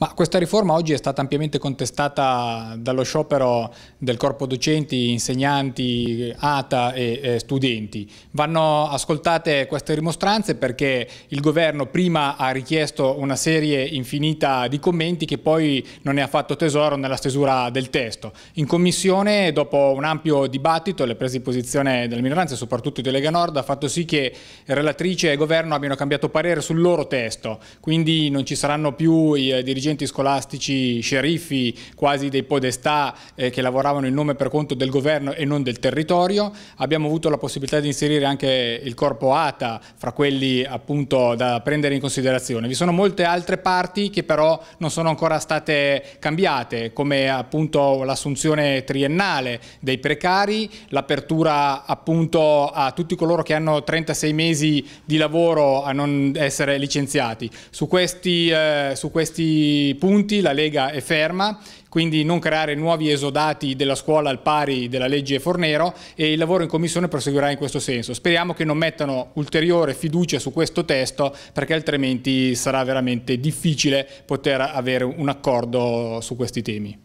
Ma questa riforma oggi è stata ampiamente contestata dallo sciopero del corpo docenti, insegnanti, ATA e eh, studenti. Vanno ascoltate queste rimostranze perché il governo prima ha richiesto una serie infinita di commenti che poi non ne ha fatto tesoro nella stesura del testo. In commissione, dopo un ampio dibattito, le prese di posizione delle minoranze, soprattutto di Lega Nord, ha fatto sì che relatrice e governo abbiano cambiato parere sul loro testo, quindi non ci saranno più i eh, dirigenti dirigenti scolastici sceriffi, quasi dei podestà eh, che lavoravano in nome per conto del governo e non del territorio. Abbiamo avuto la possibilità di inserire anche il corpo ATA fra quelli appunto da prendere in considerazione. Vi sono molte altre parti che però non sono ancora state cambiate, come appunto l'assunzione triennale dei precari, l'apertura appunto a tutti coloro che hanno 36 mesi di lavoro a non essere licenziati. Su questi, eh, su questi punti, la Lega è ferma, quindi non creare nuovi esodati della scuola al pari della legge Fornero e il lavoro in Commissione proseguirà in questo senso. Speriamo che non mettano ulteriore fiducia su questo testo perché altrimenti sarà veramente difficile poter avere un accordo su questi temi.